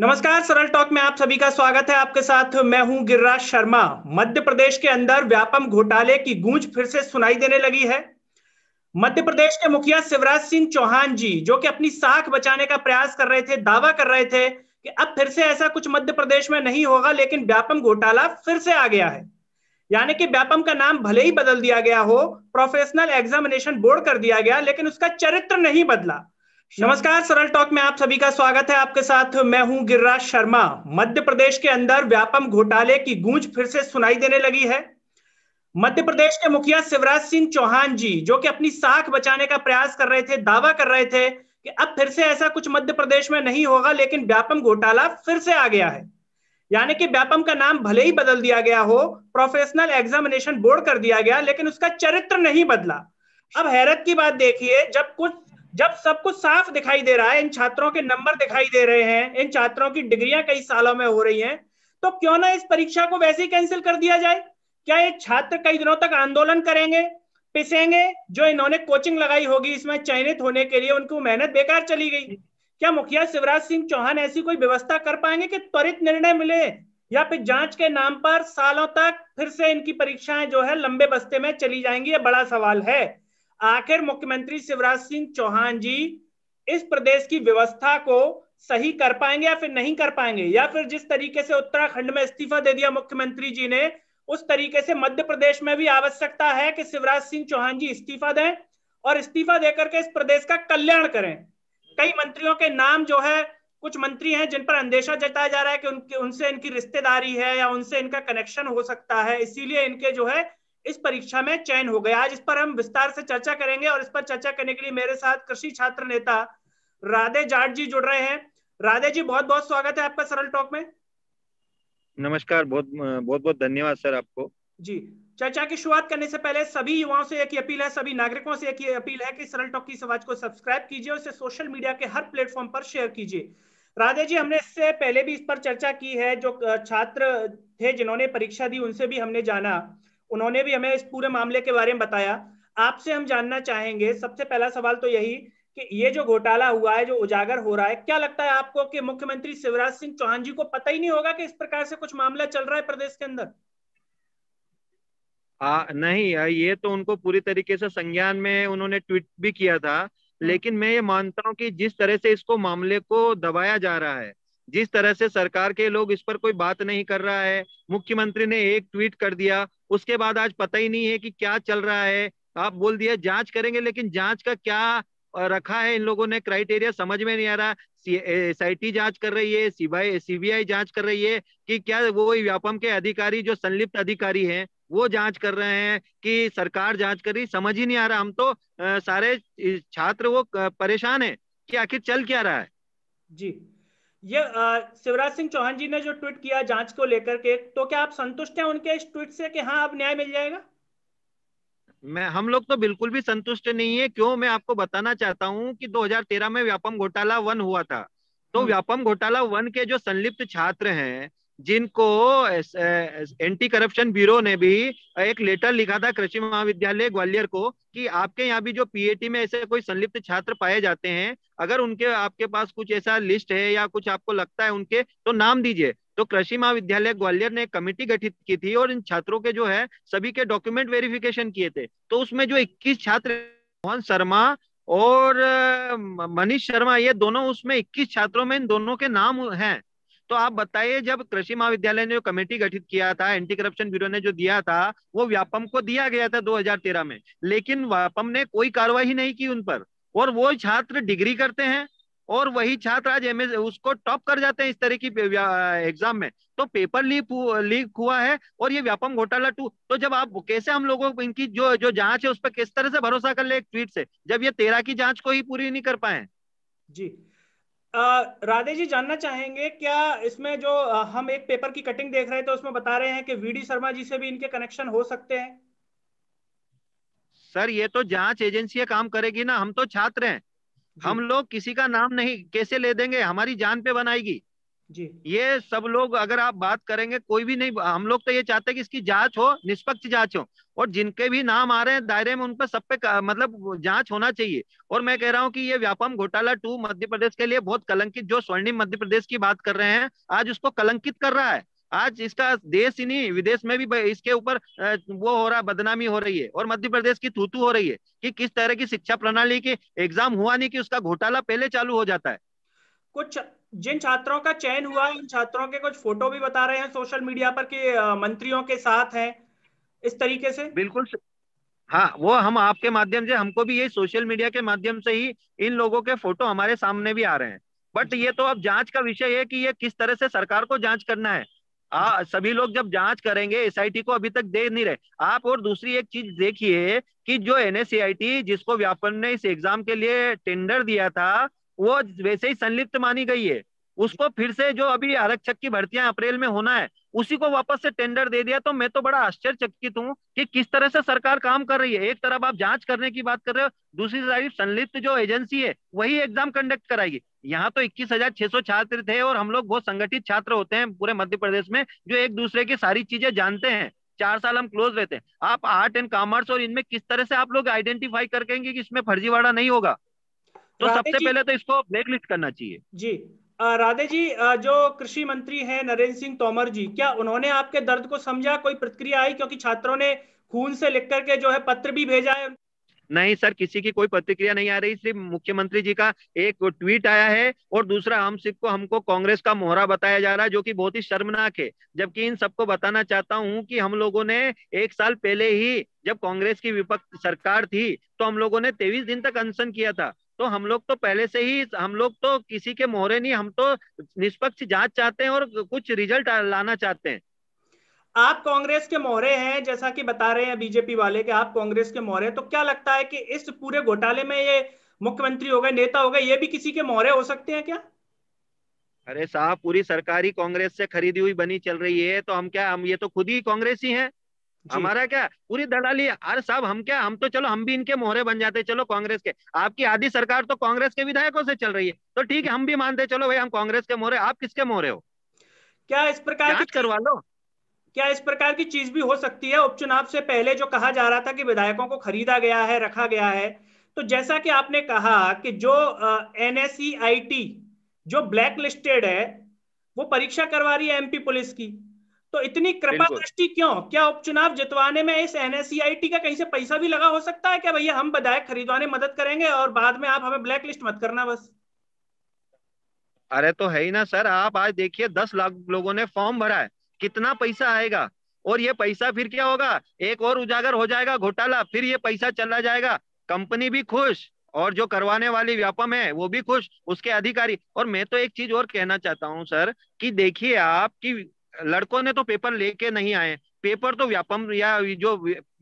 नमस्कार सरल टॉक में आप सभी का स्वागत है आपके साथ मैं हूं गिरिराज शर्मा मध्य प्रदेश के अंदर व्यापम घोटाले की गूंज फिर से सुनाई देने लगी है मध्य प्रदेश के मुखिया शिवराज सिंह चौहान जी जो कि अपनी साख बचाने का प्रयास कर रहे थे दावा कर रहे थे कि अब फिर से ऐसा कुछ मध्य प्रदेश में नहीं होगा लेकिन व्यापम घोटाला फिर से आ गया है यानी कि व्यापम का नाम भले ही बदल दिया गया हो प्रोफेशनल एग्जामिनेशन बोर्ड कर दिया गया लेकिन उसका चरित्र नहीं बदला नमस्कार सरल टॉक में आप सभी का स्वागत है आपके साथ मैं हूं गिरिराज शर्मा मध्य प्रदेश के अंदर व्यापम घोटाले की गूंज फिर से सुनाई देने लगी है मध्य प्रदेश के मुखिया शिवराज सिंह चौहान जी जो कि अपनी साख बचाने का प्रयास कर रहे थे दावा कर रहे थे कि अब फिर से ऐसा कुछ मध्य प्रदेश में नहीं होगा लेकिन व्यापम घोटाला फिर से आ गया है यानी कि व्यापम का नाम भले ही बदल दिया गया हो प्रोफेशनल एग्जामिनेशन बोर्ड कर दिया गया लेकिन उसका चरित्र नहीं बदला अब हैरत की बात देखिए जब कुछ जब सब कुछ साफ दिखाई दे रहा है इन छात्रों के नंबर दिखाई दे रहे हैं इन छात्रों की डिग्रियां कई सालों में हो रही हैं तो क्यों ना इस परीक्षा को वैसे ही कैंसिल कर दिया जाए क्या ये छात्र कई दिनों तक आंदोलन करेंगे पिसेंगे जो इन्होंने कोचिंग लगाई होगी इसमें चयनित होने के लिए उनकी मेहनत बेकार चली गई क्या मुखिया शिवराज सिंह चौहान ऐसी कोई व्यवस्था कर पाएंगे कि त्वरित निर्णय मिले या फिर जांच के नाम पर सालों तक फिर से इनकी परीक्षाएं जो है लंबे बस्ते में चली जाएंगी ये बड़ा सवाल है आखिर मुख्यमंत्री शिवराज सिंह चौहान जी इस प्रदेश की व्यवस्था को सही कर पाएंगे या फिर नहीं कर पाएंगे या फिर जिस तरीके से उत्तराखंड में इस्तीफा दे दिया मुख्यमंत्री जी ने उस तरीके से मध्य प्रदेश में भी आवश्यकता है कि शिवराज सिंह चौहान जी इस्तीफा दें और इस्तीफा देकर के इस प्रदेश का कल्याण करें कई मंत्रियों के नाम जो है कुछ मंत्री हैं जिन पर अंदेशा जताया जा रहा है कि उनके उनसे इनकी रिश्तेदारी है या उनसे इनका कनेक्शन हो सकता है इसीलिए इनके जो है इस परीक्षा में चयन हो गया आज इस पर हम विस्तार से चर्चा करेंगे और इस पर चर्चा करने के लिए मेरे साथ कृषि छात्र नेता राधे जाट जी जुड़ रहे हैं राधे जी बहुत बहुत स्वागत है आपका सरल टॉक में नमस्कार बहुत बहुत बहुत धन्यवाद सर आपको जी चर्चा की शुरुआत करने से पहले सभी युवाओं से एक अपील है सभी नागरिकों से एक अपील है कि सरल टॉक की समाज को सब्सक्राइब कीजिए और इसे सोशल मीडिया के हर प्लेटफॉर्म पर शेयर कीजिए राधे जी हमने इससे पहले भी इस पर चर्चा की है जो छात्र थे जिन्होंने परीक्षा दी उनसे भी हमने जाना उन्होंने भी हमें इस पूरे मामले के बारे में बताया आपसे हम जानना चाहेंगे सबसे पहला सवाल तो यही कि ये जो घोटाला हुआ है जो उजागर हो रहा है क्या लगता है आपको कि मुख्यमंत्री शिवराज सिंह चौहान जी को पता ही नहीं होगा कि इस प्रकार से कुछ मामला चल रहा है प्रदेश के अंदर आ, नहीं ये तो उनको पूरी तरीके से संज्ञान में उन्होंने ट्वीट भी किया था हम्म। लेकिन मैं ये मानता हूँ कि जिस तरह से इसको मामले को दबाया जा रहा है जिस तरह से सरकार के लोग इस पर कोई बात नहीं कर रहा है मुख्यमंत्री ने एक ट्वीट कर दिया उसके बाद आज पता ही नहीं है कि क्या चल रहा है आप बोल दिया जांच करेंगे लेकिन जांच का क्या रखा है इन लोगों ने क्राइटेरिया समझ में नहीं आ रहा एस आई टी जांच कर रही है सीबीआई सीबीआई जांच कर रही है कि क्या वो व्यापम के अधिकारी जो संलिप्त अधिकारी हैं वो जांच कर रहे हैं कि सरकार जांच कर रही समझ ही नहीं आ रहा हम तो सारे छात्र वो परेशान है कि आखिर चल क्या रहा है जी ये शिवराज सिंह चौहान जी ने जो ट्वीट किया जांच को लेकर के तो क्या आप संतुष्ट हैं उनके इस ट्वीट से कि हाँ अब न्याय मिल जाएगा मैं हम लोग तो बिल्कुल भी संतुष्ट नहीं है क्यों मैं आपको बताना चाहता हूँ कि 2013 में व्यापम घोटाला वन हुआ था तो हम्म। व्यापम घोटाला वन के जो संलिप्त छात्र हैं जिनको एंटी करप्शन ब्यूरो ने भी एक लेटर लिखा था कृषि महाविद्यालय ग्वालियर को कि आपके यहाँ भी जो पीएटी में ऐसे कोई संलिप्त छात्र पाए जाते हैं अगर उनके आपके पास कुछ ऐसा लिस्ट है या कुछ आपको लगता है उनके तो नाम दीजिए तो कृषि महाविद्यालय ग्वालियर ने कमेटी गठित की थी और इन छात्रों के जो है सभी के डॉक्यूमेंट वेरिफिकेशन किए थे तो उसमें जो 21 छात्र मोहन शर्मा और मनीष शर्मा ये दोनों उसमें 21 छात्रों में इन दोनों के नाम हैं तो आप बताइए जब कृषि महाविद्यालय ने जो कमेटी गठित किया था एंटी करप्शन ब्यूरो ने जो दिया था वो व्यापम को दिया गया था 2013 में लेकिन व्यापम ने कोई कार्रवाई नहीं की उन पर और वो छात्र डिग्री करते हैं और वही छात्र आज एम उसको टॉप कर जाते हैं इस तरह की एग्जाम में तो पेपर लीक लीक हुआ है और ये व्यापम घोटाला टू तो जब आप कैसे हम लोगों को इनकी जो जो जांच है उस पर किस तरह से भरोसा कर ले एक ट्वीट से जब ये तेरह की जांच को ही पूरी नहीं कर पाए जी राधे जी जानना चाहेंगे क्या इसमें जो हम एक पेपर की कटिंग देख रहे थे उसमें बता रहे हैं कि वीडी शर्मा जी से भी इनके कनेक्शन हो सकते हैं सर ये तो जांच एजेंसी काम करेगी ना हम तो छात्र हैं हम लोग किसी का नाम नहीं कैसे ले देंगे हमारी जान पे बनाएगी जी ये सब लोग अगर आप बात करेंगे कोई भी नहीं हम लोग तो ये चाहते हैं कि इसकी जांच हो निष्पक्ष जांच हो और जिनके भी नाम आ रहे हैं दायरे में उन पर सब पे मतलब जांच होना चाहिए और मैं कह रहा हूँ कि ये व्यापम घोटाला टू मध्य प्रदेश के लिए बहुत कलंकित जो स्वर्णिम मध्य प्रदेश की बात कर रहे हैं आज उसको कलंकित कर रहा है आज इसका देश ही नहीं विदेश में भी इसके ऊपर वो हो रहा बदनामी हो रही है और मध्य प्रदेश की थूतू हो रही है कि किस तरह की शिक्षा प्रणाली की एग्जाम हुआ नहीं कि उसका घोटाला पहले चालू हो जाता है कुछ जिन छात्रों का चयन हुआ उन छात्रों के कुछ फोटो भी बता रहे हैं सोशल मीडिया पर कि मंत्रियों के साथ हैं इस तरीके से बिल्कुल हाँ वो हम आपके माध्यम से हमको भी ये सोशल मीडिया के माध्यम से ही इन लोगों के फोटो हमारे सामने भी आ रहे हैं बट ये तो अब जांच का विषय है कि ये किस तरह से सरकार को जांच करना है आ, सभी लोग जब जांच करेंगे एस को अभी तक दे नहीं रहे आप और दूसरी एक चीज देखिए कि जो एन जिसको व्यापन ने इस एग्जाम के लिए टेंडर दिया था वो वैसे ही संलिप्त मानी गई है उसको फिर से जो अभी आरक्षक की भर्तियां अप्रैल में होना है उसी को वापस से टेंडर दे दिया तो मैं तो बड़ा आश्चर्यचकित हूँ कि किस तरह से सरकार काम कर रही है एक तरफ आप जांच करने की बात कर रहे हो दूसरी तरफ संलिप्त जो एजेंसी है वही एग्जाम कंडक्ट कराएगी यहाँ तो इक्कीस हजार छह सौ छात्र थे और हम लोग बहुत संगठित छात्र होते हैं पूरे मध्य प्रदेश में जो एक दूसरे की सारी चीजें जानते हैं चार साल हम क्लोज रहते हैं आप आर्ट एंड कॉमर्स और इनमें किस तरह से आप लोग आइडेंटिफाई करेंगे कि इसमें फर्जीवाड़ा नहीं होगा तो सबसे पहले तो इसको ब्लैक लिस्ट करना चाहिए जी राधे जी जो कृषि मंत्री हैं नरेंद्र सिंह तोमर जी क्या उन्होंने आपके दर्द को समझा कोई प्रतिक्रिया आई क्योंकि छात्रों ने खून से लिख करके जो है पत्र भी भेजा है नहीं सर किसी की कोई प्रतिक्रिया नहीं आ रही सिर्फ मुख्यमंत्री जी का एक ट्वीट आया है और दूसरा हम सिर्फ को हमको कांग्रेस का मोहरा बताया जा रहा है जो कि बहुत ही शर्मनाक है जबकि इन सबको बताना चाहता हूं कि हम लोगों ने एक साल पहले ही जब कांग्रेस की विपक्ष सरकार थी तो हम लोगों ने तेईस दिन तक अनशन किया था तो हम लोग तो पहले से ही हम लोग तो किसी के मोहरे नहीं हम तो निष्पक्ष जांच चाहते हैं और कुछ रिजल्ट लाना चाहते हैं आप कांग्रेस के मोहरे हैं जैसा कि बता रहे हैं बीजेपी वाले कि आप कांग्रेस के मोहरे तो क्या लगता है कि इस पूरे घोटाले में ये मुख्यमंत्री हो गए नेता हो गए ये भी किसी के मोहरे हो सकते हैं क्या अरे साहब पूरी सरकारी कांग्रेस से खरीदी हुई बनी चल रही है तो हम क्या हम ये तो खुद ही कांग्रेस ही है हमारा क्या पूरी दलाली अरे साहब हम क्या हम तो चलो हम भी इनके मोहरे बन जाते चलो कांग्रेस के आपकी आधी सरकार तो कांग्रेस के विधायकों से चल रही है तो ठीक है हम भी मानते चलो भाई हम कांग्रेस के मोहरे आप किसके मोहरे हो क्या इस प्रकार की करवा लो क्या इस प्रकार की चीज भी हो सकती है उपचुनाव से पहले जो कहा जा रहा था कि विधायकों को खरीदा गया है रखा गया है तो जैसा कि आपने कहा कि जो एन एनएसईआईटी e जो ब्लैक लिस्टेड है वो परीक्षा करवा रही है एमपी पुलिस की तो इतनी कृपा दृष्टि क्यों क्या उपचुनाव जितवाने में इस एनएससीआईटी का कहीं से पैसा भी लगा हो सकता है क्या भैया हम विधायक खरीदवाने मदद करेंगे और बाद में आप हमें ब्लैक लिस्ट मत करना बस अरे तो है ही ना सर आप आज देखिए दस लाख लोगों ने फॉर्म भरा है कितना पैसा आएगा और ये पैसा फिर क्या होगा एक और उजागर हो जाएगा घोटाला फिर ये पैसा चला जाएगा कंपनी भी खुश और जो करवाने वाली व्यापम है वो भी खुश उसके अधिकारी और मैं तो एक चीज और कहना चाहता हूँ सर कि देखिए आप कि लड़कों ने तो पेपर लेके नहीं आए पेपर तो व्यापम या जो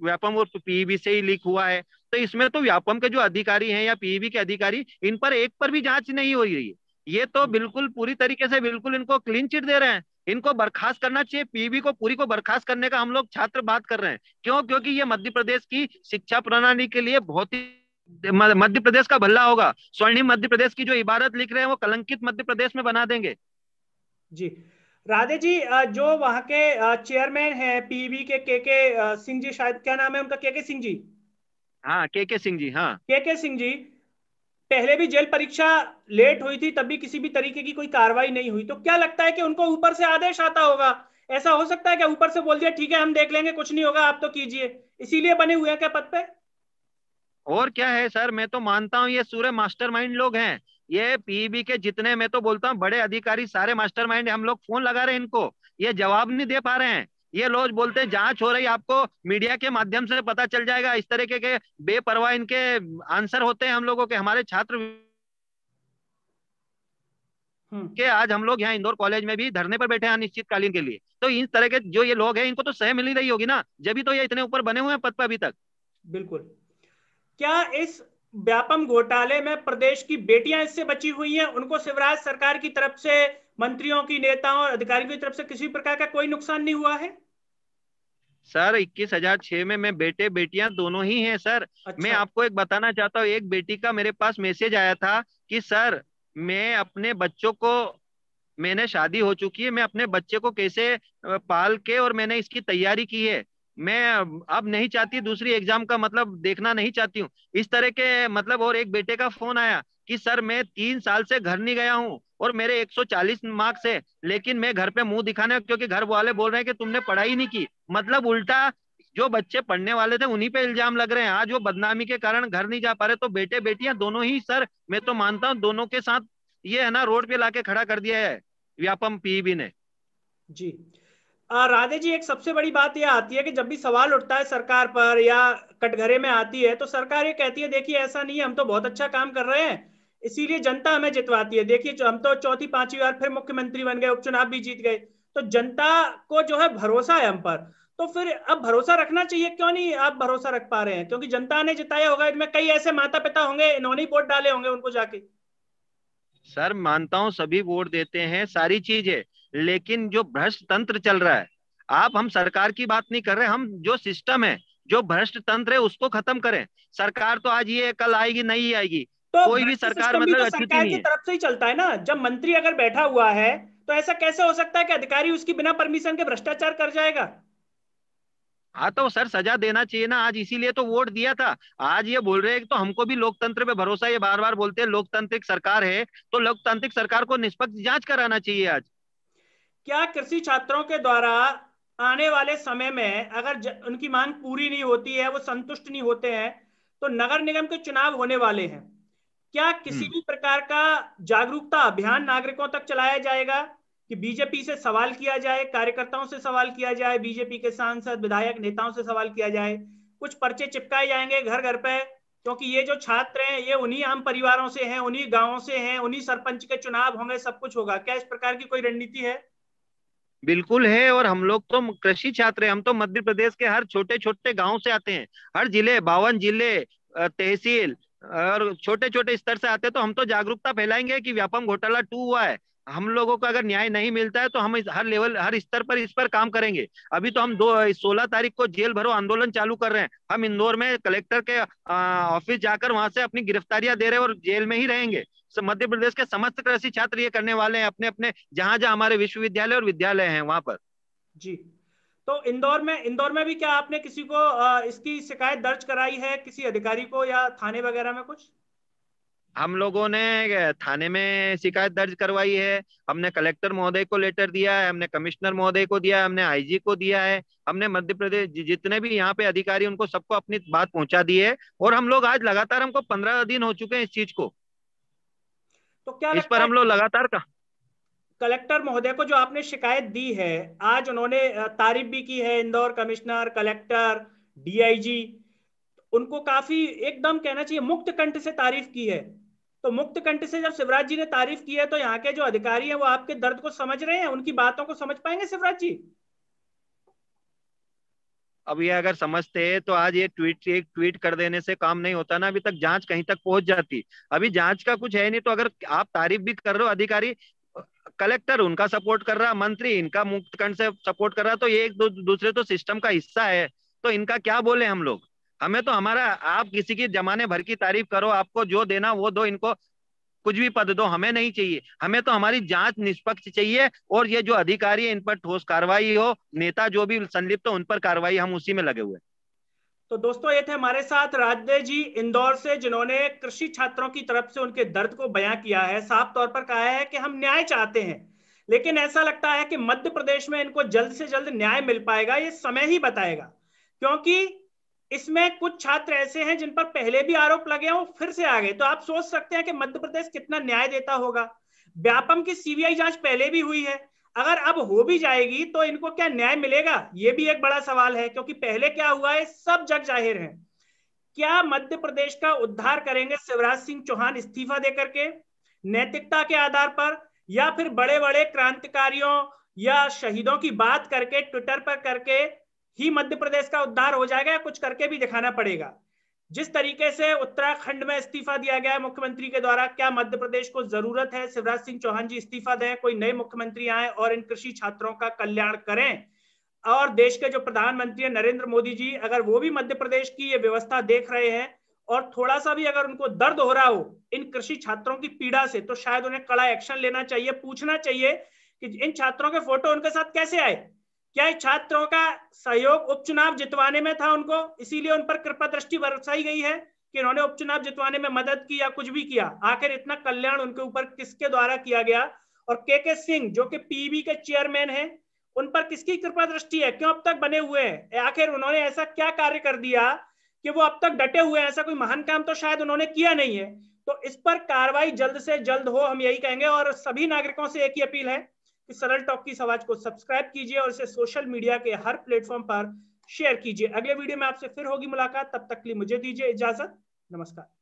व्यापम और पीईबी से ही लीक हुआ है तो इसमें तो व्यापम के जो अधिकारी हैं या पीईबी के अधिकारी इन पर एक पर भी जांच नहीं हो रही है ये तो हम्म। बिल्कुल पूरी तरीके से बिल्कुल इनको क्लीन चिट दे रहे हैं इनको बर्खास्त करना चाहिए पीबी को पूरी को बर्खास्त करने का हम लोग छात्र बात कर रहे हैं क्यों क्योंकि ये मध्य प्रदेश की शिक्षा प्रणाली के लिए बहुत ही मध्य प्रदेश का भल्ला होगा स्वर्णिम मध्य प्रदेश की जो इबारत लिख रहे हैं वो कलंकित मध्य प्रदेश में बना देंगे जी राधे जी जो वहाँ के चेयरमैन है पीवी के के के सिंह जी शायद क्या नाम है उनका के के सिंह जी हाँ के के सिंह जी हाँ के के सिंह जी पहले भी जेल परीक्षा लेट हुई थी तब भी किसी भी तरीके की कोई कार्रवाई नहीं हुई तो क्या लगता है कि उनको ऊपर से आदेश आता होगा ऐसा हो सकता है क्या ऊपर से बोल दिया ठीक है हम देख लेंगे कुछ नहीं होगा आप तो कीजिए इसीलिए बने हुए हैं क्या पद पे और क्या है सर मैं तो मानता हूँ ये सूर्य मास्टर लोग हैं ये पीबी e के जितने मैं तो बोलता हूँ बड़े अधिकारी सारे मास्टरमाइंड हम लोग फोन लगा रहे हैं इनको ये जवाब नहीं दे पा रहे हैं ये लोग बोलते हैं जांच हो रही आपको मीडिया के माध्यम से पता चल जाएगा इस तरीके के बेपरवाह इनके आंसर होते हैं हम लोगों के हमारे छात्र हम्म। के आज हम लोग यहाँ इंदौर कॉलेज में भी धरने पर बैठे हैं अनिश्चितकालीन के लिए तो इन तरह के जो ये लोग हैं इनको तो सह मिल ही रही होगी ना जब भी तो ये इतने ऊपर बने हुए हैं पद पर अभी तक बिल्कुल क्या इस व्यापम घोटाले में प्रदेश की बेटियां इससे बची हुई हैं उनको शिवराज सरकार की तरफ से मंत्रियों की नेताओं और अधिकारियों की तरफ से किसी प्रकार का कोई नुकसान नहीं हुआ है सर इक्कीस हजार छह में मैं बेटे बेटियां दोनों ही हैं सर अच्छा। मैं आपको एक बताना चाहता हूँ एक बेटी का मेरे पास मैसेज आया था कि सर मैं अपने बच्चों को मैंने शादी हो चुकी है मैं अपने बच्चे को कैसे पाल के और मैंने इसकी तैयारी की है मैं अब नहीं चाहती दूसरी एग्जाम का मतलब देखना नहीं चाहती हूँ इस तरह के मतलब और एक बेटे का फोन आया कि सर मैं तीन साल से घर नहीं गया हूँ और मेरे 140 मार्क्स है लेकिन मैं घर पे मुंह दिखाना क्योंकि घर वाले बोल रहे हैं कि तुमने पढ़ाई नहीं की मतलब उल्टा जो बच्चे पढ़ने वाले थे उन्हीं पे इल्जाम लग रहे हैं आज वो बदनामी के कारण घर नहीं जा पा रहे तो बेटे बेटियां दोनों ही सर मैं तो मानता हूँ दोनों के साथ ये है ना रोड पे लाके खड़ा कर दिया है व्यापम पीबी ने जी राधे जी एक सबसे बड़ी बात यह आती है कि जब भी सवाल उठता है सरकार पर या कटघरे में आती है तो सरकार ये कहती है देखिए ऐसा नहीं है हम तो बहुत अच्छा काम कर रहे हैं इसीलिए जनता हमें जितवाती है देखिए हम तो चौथी पांचवी बार फिर मुख्यमंत्री बन गए उपचुनाव भी जीत गए तो जनता को जो है भरोसा है हम पर तो फिर अब भरोसा रखना चाहिए क्यों नहीं आप भरोसा रख पा रहे हैं क्योंकि जनता ने जिताया होगा इनमें कई ऐसे माता पिता होंगे इन्होंने वोट डाले होंगे उनको जाके सर मानता हूँ सभी वोट देते हैं सारी चीज है लेकिन जो भ्रष्ट तंत्र चल रहा है आप हम सरकार की बात नहीं कर रहे हम जो सिस्टम है जो भ्रष्ट तंत्र है उसको खत्म करें सरकार तो आज ये कल आएगी नहीं आएगी तो कोई भी सरकार मतलब तो सरकार की तरफ से ही चलता है ना जब मंत्री अगर बैठा हुआ है तो ऐसा कैसे हो सकता है कि अधिकारी उसकी बिना परमिशन के भ्रष्टाचार कर जाएगा हाँ तो सर सजा देना चाहिए ना आज इसीलिए तो वोट दिया था आज ये बोल रहे हैं तो हमको भी लोकतंत्र पे भरोसा ये बार बार बोलते हैं लोकतांत्रिक सरकार है तो लोकतांत्रिक सरकार को निष्पक्ष जांच कराना चाहिए आज क्या कृषि छात्रों के द्वारा आने वाले समय में अगर उनकी मांग पूरी नहीं होती है वो संतुष्ट नहीं होते हैं तो नगर निगम के चुनाव होने वाले हैं क्या किसी हम्म। भी प्रकार का जागरूकता अभियान नागरिकों तक चलाया जाएगा कि बीजेपी से सवाल किया जाए कार्यकर्ताओं से सवाल किया जाए बीजेपी के सांसद विधायक नेताओं से सवाल किया जाए कुछ पर्चे चिपकाए जाएंगे घर घर पे क्योंकि ये जो छात्र हैं ये उन्हीं आम परिवारों से हैं उन्हीं गांवों से हैं उन्हीं सरपंच के चुनाव होंगे सब कुछ होगा क्या इस प्रकार की कोई रणनीति है बिल्कुल है और हम लोग तो कृषि छात्र हैं हम तो मध्य प्रदेश के हर छोटे छोटे गांव से आते हैं हर जिले बावन जिले तहसील और छोटे छोटे स्तर से आते हैं तो हम तो जागरूकता फैलाएंगे कि व्यापम घोटाला टू हुआ है हम लोगों को अगर न्याय नहीं मिलता है तो हम इस हर लेवल हर स्तर पर इस पर काम करेंगे अभी तो हम दो सोलह तारीख को जेल भरो आंदोलन चालू कर रहे हैं हम इंदौर में कलेक्टर के ऑफिस जाकर वहां से अपनी गिरफ्तारियां दे रहे हैं और जेल में ही रहेंगे मध्य प्रदेश के समस्त कृषि छात्र ये करने वाले हैं अपने अपने जहां जहां हमारे विश्वविद्यालय और विद्यालय हैं वहां पर जी तो इंदौर में इंदौर में भी क्या आपने किसी को इसकी शिकायत दर्ज कराई है किसी अधिकारी को या थाने वगैरह में कुछ हम लोगों ने थाने में शिकायत दर्ज करवाई है हमने कलेक्टर महोदय को लेटर दिया है हमने कमिश्नर महोदय को दिया है हमने आईजी को दिया है हमने मध्य प्रदेश जितने भी यहाँ पे अधिकारी उनको सबको अपनी बात पहुंचा दी है और हम लोग आज लगातार हमको पंद्रह दिन हो चुके हैं इस चीज को तो क्या इस पर हम लोग लगातार का कलेक्टर महोदय को जो आपने शिकायत दी है आज उन्होंने तारीफ भी की है इंदौर कमिश्नर कलेक्टर डीआईजी उनको काफी एकदम कहना चाहिए मुक्त कंठ से तारीफ की है तो मुक्त कंठ से जब शिवराज जी ने तारीफ की है तो यहाँ के जो अधिकारी हैं वो आपके दर्द को समझ रहे हैं उनकी बातों को समझ पाएंगे शिवराज जी अब ये अगर समझते हैं तो आज ये ट्वीट एक ट्वीट कर देने से काम नहीं होता ना अभी तक जांच कहीं तक पहुंच जाती अभी जांच का कुछ है नहीं तो अगर आप तारीफ भी कर रहे हो अधिकारी कलेक्टर उनका सपोर्ट कर रहा मंत्री इनका मुक्त कंठ से सपोर्ट कर रहा तो ये एक दूसरे तो सिस्टम का हिस्सा है तो इनका क्या बोले हम लोग हमें तो हमारा आप किसी की जमाने भर की तारीफ करो आपको जो देना वो दो इनको कुछ भी पद दो हमें नहीं चाहिए हमें तो हमारी जांच निष्पक्ष चाहिए और ये जो अधिकारी है इन पर ठोस कार्रवाई हो नेता जो भी संलिप्त हो उन पर कार्रवाई हम उसी में लगे हुए तो दोस्तों ये थे हमारे साथ राजदेव जी इंदौर से जिन्होंने कृषि छात्रों की तरफ से उनके दर्द को बयां किया है साफ तौर पर कहा है कि हम न्याय चाहते हैं लेकिन ऐसा लगता है कि मध्य प्रदेश में इनको जल्द से जल्द न्याय मिल पाएगा ये समय ही बताएगा क्योंकि इसमें कुछ छात्र ऐसे हैं जिन पर पहले भी आरोप लगे हैं वो फिर से आ गए तो आप सोच सकते हैं कि मध्य प्रदेश कितना न्याय देता होगा व्यापम की सीबीआई जांच पहले भी हुई है अगर अब हो भी जाएगी तो इनको क्या न्याय मिलेगा ये भी एक बड़ा सवाल है क्योंकि पहले क्या हुआ है सब जग जाहिर है क्या मध्य प्रदेश का उद्धार करेंगे शिवराज सिंह चौहान इस्तीफा देकर के नैतिकता के आधार पर या फिर बड़े बड़े क्रांतिकारियों या शहीदों की बात करके ट्विटर पर करके ही मध्य प्रदेश का उद्धार हो जाएगा या कुछ करके भी दिखाना पड़ेगा जिस तरीके से उत्तराखंड में इस्तीफा दिया गया है मुख्यमंत्री के द्वारा क्या मध्य प्रदेश को जरूरत है शिवराज सिंह चौहान जी इस्तीफा दें कोई नए मुख्यमंत्री आए और इन कृषि छात्रों का कल्याण करें और देश के जो प्रधानमंत्री है नरेंद्र मोदी जी अगर वो भी मध्य प्रदेश की ये व्यवस्था देख रहे हैं और थोड़ा सा भी अगर उनको दर्द हो रहा हो इन कृषि छात्रों की पीड़ा से तो शायद उन्हें कड़ा एक्शन लेना चाहिए पूछना चाहिए कि इन छात्रों के फोटो उनके साथ कैसे आए क्या छात्रों का सहयोग उपचुनाव जितवाने में था उनको इसीलिए उन पर कृपा दृष्टि बरसाई गई है कि उन्होंने उपचुनाव जितवाने में मदद की या कुछ भी किया आखिर इतना कल्याण उनके ऊपर किसके द्वारा किया गया और के के सिंह जो कि पीबी के चेयरमैन हैं उन पर किसकी कृपा दृष्टि है क्यों अब तक बने हुए हैं आखिर उन्होंने ऐसा क्या कार्य कर दिया कि वो अब तक डटे हुए हैं ऐसा कोई महान काम तो शायद उन्होंने किया नहीं है तो इस पर कार्रवाई जल्द से जल्द हो हम यही कहेंगे और सभी नागरिकों से एक ही अपील है इस सरल टॉप की आवाज को सब्सक्राइब कीजिए और इसे सोशल मीडिया के हर प्लेटफॉर्म पर शेयर कीजिए अगले वीडियो में आपसे फिर होगी मुलाकात तब तक के लिए मुझे दीजिए इजाजत नमस्कार